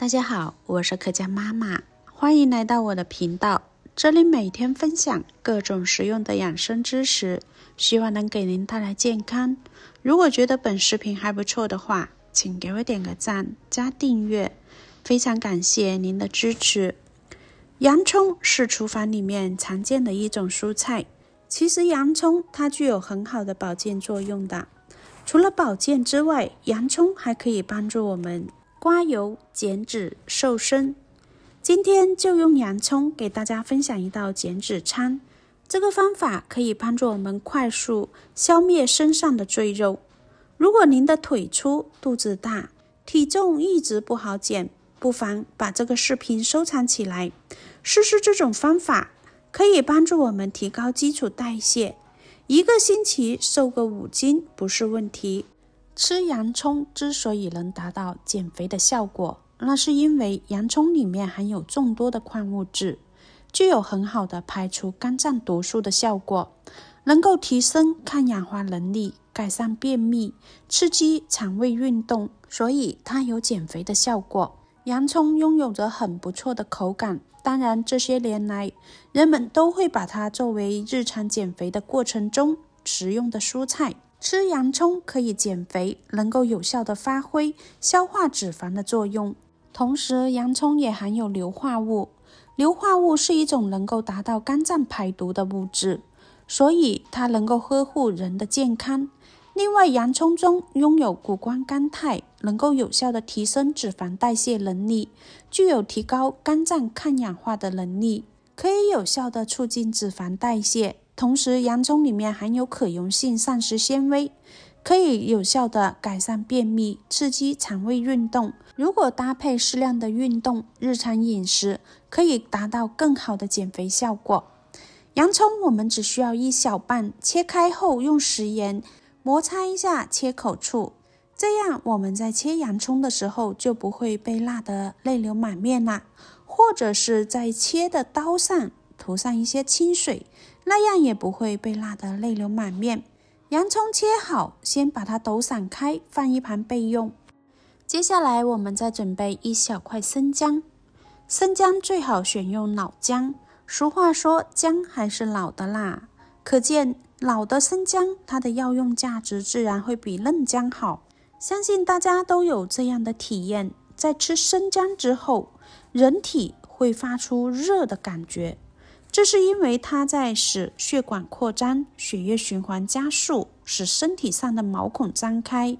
大家好，我是客家妈妈，欢迎来到我的频道，这里每天分享各种实用的养生知识，希望能给您带来健康。如果觉得本视频还不错的话，请给我点个赞加订阅，非常感谢您的支持。洋葱是厨房里面常见的一种蔬菜，其实洋葱它具有很好的保健作用的。除了保健之外，洋葱还可以帮助我们。刮油、减脂、瘦身，今天就用洋葱给大家分享一道减脂餐。这个方法可以帮助我们快速消灭身上的赘肉。如果您的腿粗、肚子大、体重一直不好减，不妨把这个视频收藏起来，试试这种方法，可以帮助我们提高基础代谢，一个星期瘦个五斤不是问题。吃洋葱之所以能达到减肥的效果，那是因为洋葱里面含有众多的矿物质，具有很好的排除肝脏毒素的效果，能够提升抗氧化能力，改善便秘，刺激肠胃运动，所以它有减肥的效果。洋葱拥有着很不错的口感，当然这些年来，人们都会把它作为日常减肥的过程中食用的蔬菜。吃洋葱可以减肥，能够有效的发挥消化脂肪的作用。同时，洋葱也含有硫化物，硫化物是一种能够达到肝脏排毒的物质，所以它能够呵护人的健康。另外，洋葱中拥有谷胱甘肽，能够有效的提升脂肪代谢能力，具有提高肝脏抗氧化的能力，可以有效的促进脂肪代谢。同时，洋葱里面含有可溶性膳食纤维，可以有效的改善便秘，刺激肠胃运动。如果搭配适量的运动，日常饮食可以达到更好的减肥效果。洋葱我们只需要一小半，切开后用食盐摩擦一下切口处，这样我们在切洋葱的时候就不会被辣得泪流满面了。或者是在切的刀上涂上一些清水。那样也不会被辣得泪流满面。洋葱切好，先把它抖散开，放一盘备用。接下来，我们再准备一小块生姜。生姜最好选用老姜。俗话说，姜还是老的辣，可见老的生姜它的药用价值自然会比嫩姜好。相信大家都有这样的体验，在吃生姜之后，人体会发出热的感觉。这是因为它在使血管扩张、血液循环加速，使身体上的毛孔张开，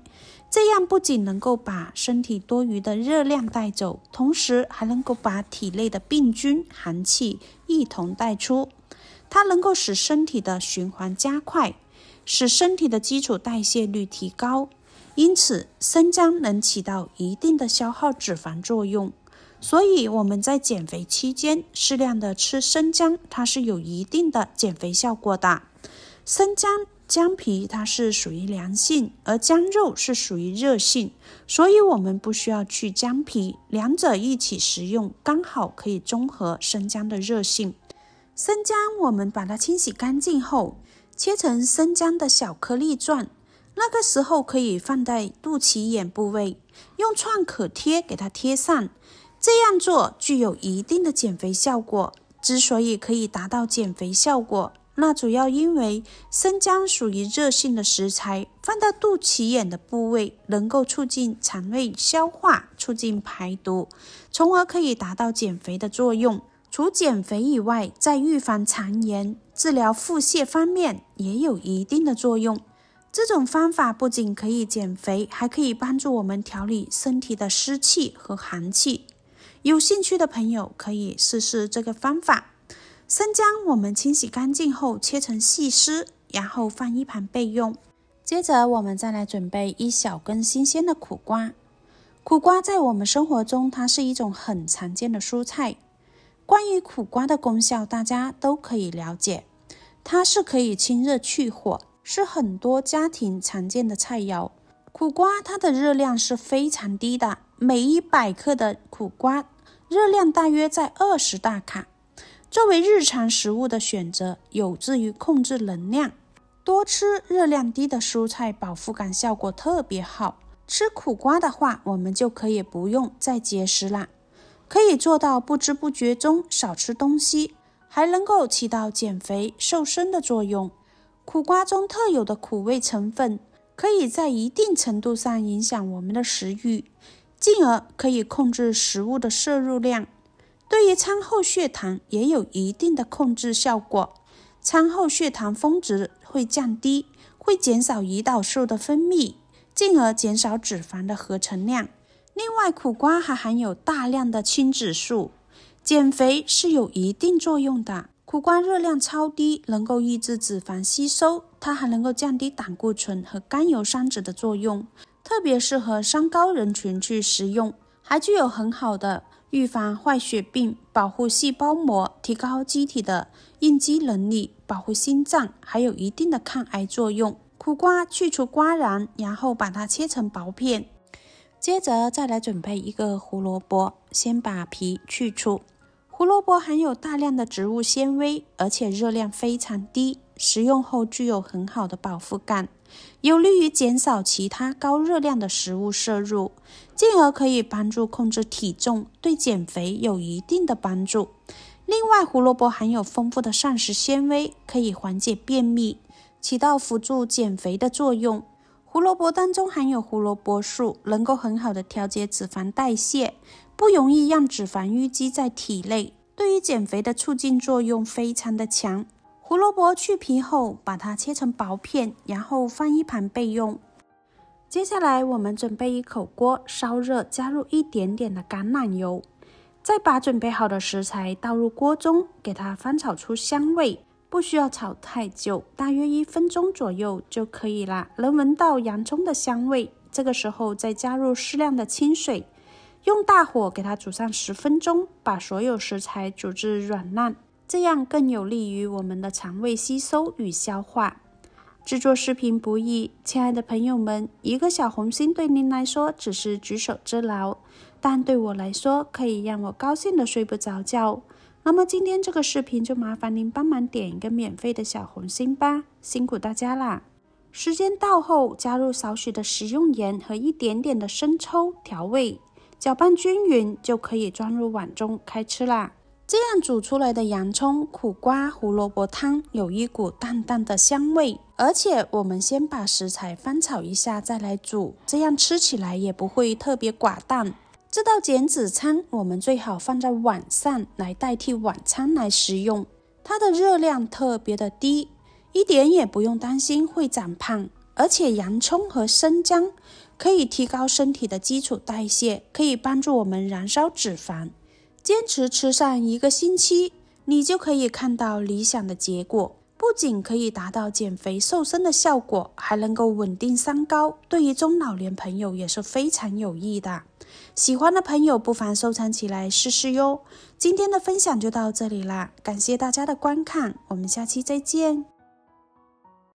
这样不仅能够把身体多余的热量带走，同时还能够把体内的病菌、寒气一同带出。它能够使身体的循环加快，使身体的基础代谢率提高，因此生姜能起到一定的消耗脂肪作用。所以我们在减肥期间适量的吃生姜，它是有一定的减肥效果的。生姜姜皮它是属于凉性，而姜肉是属于热性，所以我们不需要去姜皮，两者一起食用刚好可以中和生姜的热性。生姜我们把它清洗干净后，切成生姜的小颗粒状，那个时候可以放在肚脐眼部位，用创可贴给它贴上。这样做具有一定的减肥效果。之所以可以达到减肥效果，那主要因为生姜属于热性的食材，放到肚脐眼的部位，能够促进肠胃消化，促进排毒，从而可以达到减肥的作用。除减肥以外，在预防肠炎、治疗腹泻方面也有一定的作用。这种方法不仅可以减肥，还可以帮助我们调理身体的湿气和寒气。有兴趣的朋友可以试试这个方法。生姜我们清洗干净后切成细丝，然后放一盘备用。接着我们再来准备一小根新鲜的苦瓜。苦瓜在我们生活中，它是一种很常见的蔬菜。关于苦瓜的功效，大家都可以了解。它是可以清热去火，是很多家庭常见的菜肴。苦瓜它的热量是非常低的，每一百克的苦瓜。热量大约在二十大卡，作为日常食物的选择，有助于控制能量。多吃热量低的蔬菜，饱腹感效果特别好。吃苦瓜的话，我们就可以不用再节食了，可以做到不知不觉中少吃东西，还能够起到减肥瘦身的作用。苦瓜中特有的苦味成分，可以在一定程度上影响我们的食欲。进而可以控制食物的摄入量，对于餐后血糖也有一定的控制效果，餐后血糖峰值会降低，会减少胰岛素的分泌，进而减少脂肪的合成量。另外，苦瓜还含有大量的青汁素，减肥是有一定作用的。苦瓜热量超低，能够抑制脂肪吸收，它还能够降低胆固醇和甘油三酯的作用。特别适合三高人群去食用，还具有很好的预防坏血病、保护细胞膜、提高机体的应激能力、保护心脏，还有一定的抗癌作用。苦瓜去除瓜瓤，然后把它切成薄片。接着再来准备一个胡萝卜，先把皮去除。胡萝卜含有大量的植物纤维，而且热量非常低，食用后具有很好的饱腹感。有利于减少其他高热量的食物摄入，进而可以帮助控制体重，对减肥有一定的帮助。另外，胡萝卜含有丰富的膳食纤维，可以缓解便秘，起到辅助减肥的作用。胡萝卜当中含有胡萝卜素，能够很好的调节脂肪代谢，不容易让脂肪淤积在体内，对于减肥的促进作用非常的强。胡萝卜去皮后，把它切成薄片，然后放一盘备用。接下来，我们准备一口锅，烧热，加入一点点的橄榄油，再把准备好的食材倒入锅中，给它翻炒出香味，不需要炒太久，大约一分钟左右就可以了。能闻到洋葱的香味，这个时候再加入适量的清水，用大火给它煮上十分钟，把所有食材煮至软烂。这样更有利于我们的肠胃吸收与消化。制作视频不易，亲爱的朋友们，一个小红心对您来说只是举手之劳，但对我来说可以让我高兴的睡不着觉。那么今天这个视频就麻烦您帮忙点一个免费的小红心吧，辛苦大家啦！时间到后，加入少许的食用盐和一点点的生抽调味，搅拌均匀就可以装入碗中开吃啦。这样煮出来的洋葱、苦瓜、胡萝卜汤有一股淡淡的香味，而且我们先把食材翻炒一下再来煮，这样吃起来也不会特别寡淡。这道减脂餐我们最好放在晚上来代替晚餐来食用，它的热量特别的低，一点也不用担心会长胖。而且洋葱和生姜可以提高身体的基础代谢，可以帮助我们燃烧脂肪。坚持吃上一个星期，你就可以看到理想的结果。不仅可以达到减肥瘦身的效果，还能够稳定三高，对于中老年朋友也是非常有益的。喜欢的朋友不妨收藏起来试试哟。今天的分享就到这里啦，感谢大家的观看，我们下期再见。